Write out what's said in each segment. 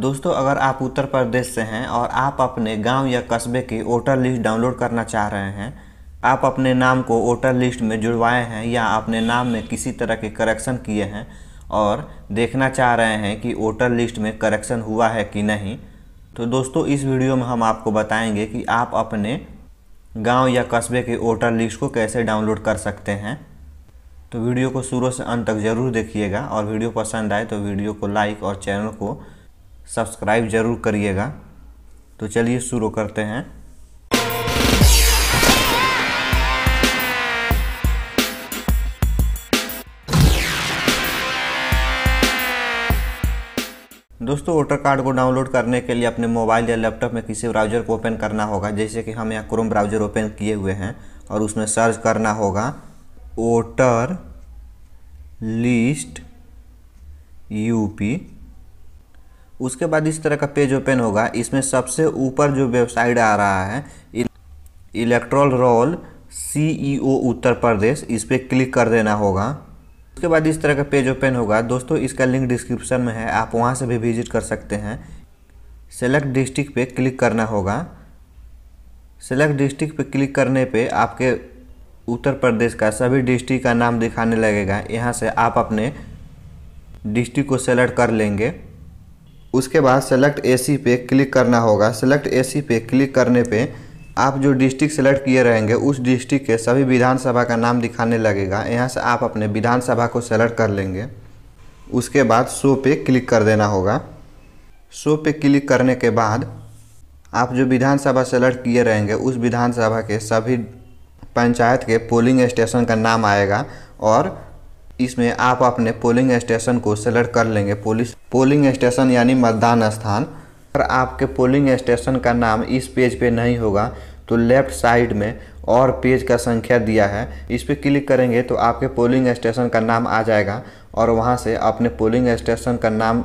दोस्तों अगर आप उत्तर प्रदेश से हैं और आप अपने गांव या कस्बे की वोटर लिस्ट डाउनलोड करना चाह रहे हैं आप अपने नाम को वोटर लिस्ट में जुड़वाए हैं या अपने नाम में किसी तरह के करेक्शन किए हैं और देखना चाह रहे हैं कि वोटर लिस्ट में करेक्शन हुआ है कि नहीं तो दोस्तों इस वीडियो में हम आपको बताएँगे कि आप अपने गाँव या कस्बे के वोटर लिस्ट को कैसे डाउनलोड कर सकते हैं तो वीडियो को शुरू से अंत तक ज़रूर देखिएगा और वीडियो पसंद आए तो वीडियो को लाइक और चैनल को सब्सक्राइब ज़रूर करिएगा तो चलिए शुरू करते हैं दोस्तों वोटर कार्ड को डाउनलोड करने के लिए अपने मोबाइल या लैपटॉप में किसी ब्राउज़र को ओपन करना होगा जैसे कि हम यहाँ क्रोम ब्राउज़र ओपन किए हुए हैं और उसमें सर्च करना होगा वोटर लिस्ट यूपी उसके बाद इस तरह का पेज ओपन होगा इसमें सबसे ऊपर जो वेबसाइट आ रहा है electoral roll CEO Uttar Pradesh इस पर क्लिक कर देना होगा उसके बाद इस तरह का पेज ओपन होगा दोस्तों इसका लिंक डिस्क्रिप्शन में है आप वहाँ से भी विजिट कर सकते हैं सेलेक्ट डिस्ट्रिक्ट पे क्लिक करना होगा सेलेक्ट डिस्ट्रिक्ट पे क्लिक करने पे आपके उत्तर प्रदेश का सभी डिस्ट्रिक्ट का नाम दिखाने लगेगा यहाँ से आप अपने डिस्ट्रिक्ट को सेलेक्ट कर लेंगे उसके बाद सेलेक्ट एसी पे क्लिक करना होगा सेलेक्ट एसी पे क्लिक करने पे आप जो डिस्ट्रिक्ट सेलेक्ट किए रहेंगे उस डिस्ट्रिक्ट के सभी विधानसभा का नाम दिखाने लगेगा यहाँ से आप अपने विधानसभा को सेलेक्ट कर लेंगे उसके बाद शो पे क्लिक कर देना होगा शो पे क्लिक करने के बाद आप जो विधानसभा सेलेक्ट किए रहेंगे उस विधानसभा के सभी पंचायत के पोलिंग स्टेशन का नाम आएगा और इसमें आप अपने पोलिंग स्टेशन को सेलेक्ट कर लेंगे पोलिस पोलिंग स्टेशन यानी मतदान स्थान अगर आपके पोलिंग स्टेशन का नाम इस पेज पे नहीं होगा तो लेफ़्ट साइड में और पेज का संख्या दिया है इस पर क्लिक करेंगे तो आपके पोलिंग स्टेशन का नाम आ जाएगा और वहाँ से अपने पोलिंग स्टेशन का नाम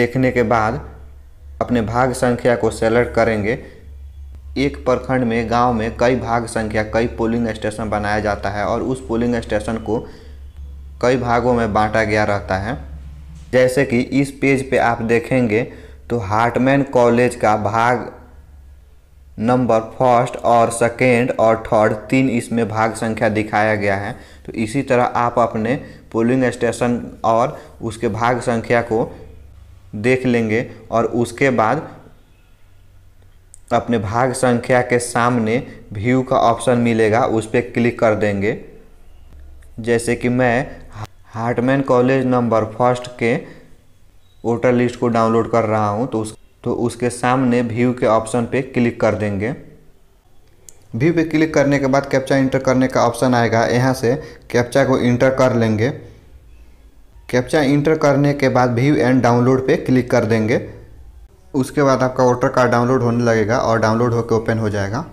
देखने के बाद अपने भाग संख्या को सेलेक्ट करेंगे एक प्रखंड में गांव में कई भाग संख्या कई पोलिंग स्टेशन बनाया जाता है और उस पोलिंग स्टेशन को कई भागों में बांटा गया रहता है जैसे कि इस पेज पे आप देखेंगे तो हार्टमैन कॉलेज का भाग नंबर फर्स्ट और सेकेंड और थर्ड तीन इसमें भाग संख्या दिखाया गया है तो इसी तरह आप अपने पोलिंग स्टेशन और उसके भाग संख्या को देख लेंगे और उसके बाद अपने भाग संख्या के सामने व्यू का ऑप्शन मिलेगा उस पर क्लिक कर देंगे जैसे कि मैं हार्टमैन कॉलेज नंबर फर्स्ट के वोटर लिस्ट को डाउनलोड कर रहा हूँ तो उस तो उसके सामने व्यू के ऑप्शन पे क्लिक कर देंगे व्यू पे क्लिक करने के बाद कैप्चा इंटर करने का ऑप्शन आएगा यहाँ से कैप्चा को इंटर कर लेंगे कैप्चा इंटर करने के बाद व्यू एंड डाउनलोड पे क्लिक कर देंगे उसके बाद आपका वोटर कार्ड डाउनलोड होने लगेगा और डाउनलोड होकर ओपन हो जाएगा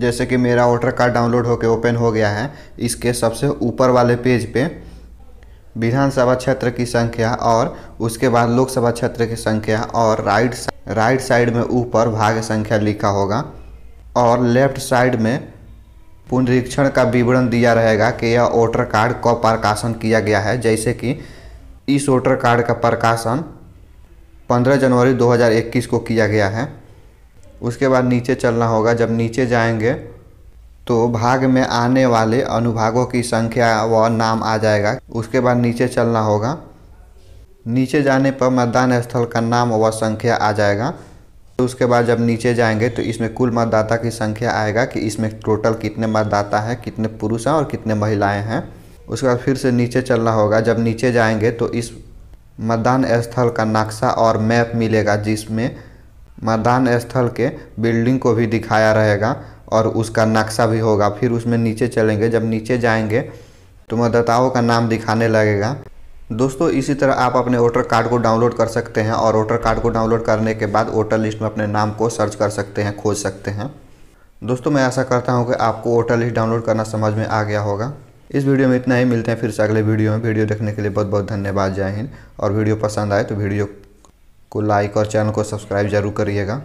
जैसे कि मेरा वोटर कार्ड डाउनलोड होकर ओपन हो गया है इसके सबसे ऊपर वाले पेज पे विधानसभा क्षेत्र की संख्या और उसके बाद लोकसभा क्षेत्र की संख्या और राइट राइट साइड में ऊपर भाग्य संख्या लिखा होगा और लेफ्ट साइड में पुनरीक्षण का विवरण दिया रहेगा कि यह वोटर कार्ड कब प्रकाशन किया गया है जैसे कि इस वोटर कार्ड का प्रकाशन 15 जनवरी 2021 को किया गया है उसके बाद नीचे चलना होगा जब नीचे जाएंगे तो भाग में आने वाले अनुभागों की संख्या व नाम आ जाएगा उसके बाद नीचे चलना होगा नीचे जाने पर मतदान स्थल का नाम व संख्या आ जाएगा तो उसके बाद जब नीचे जाएंगे तो इसमें कुल मतदाता की संख्या आएगा कि इसमें टोटल कितने मतदाता हैं कितने पुरुष हैं और कितने महिलाएं हैं उसके बाद फिर से नीचे चलना होगा जब नीचे जाएंगे तो इस मतदान स्थल का नक्शा और मैप मिलेगा जिसमें मतदान स्थल के बिल्डिंग को भी दिखाया रहेगा और उसका नक्शा भी होगा फिर उसमें नीचे चलेंगे जब नीचे जाएंगे तो मतदाताओं का नाम दिखाने लगेगा दोस्तों इसी तरह आप अपने वोटर कार्ड को डाउनलोड कर सकते हैं और वोटर कार्ड को डाउनलोड करने के बाद वोटर लिस्ट में अपने नाम को सर्च कर सकते हैं खोज सकते हैं दोस्तों मैं ऐसा करता हूँ कि आपको वोटर लिस्ट डाउनलोड करना समझ में आ गया होगा इस वीडियो में इतना ही मिलते हैं फिर से अगले वीडियो में वीडियो देखने के लिए बहुत बहुत धन्यवाद जय हिंद और वीडियो पसंद आए तो वीडियो को लाइक और चैनल को सब्सक्राइब ज़रूर करिएगा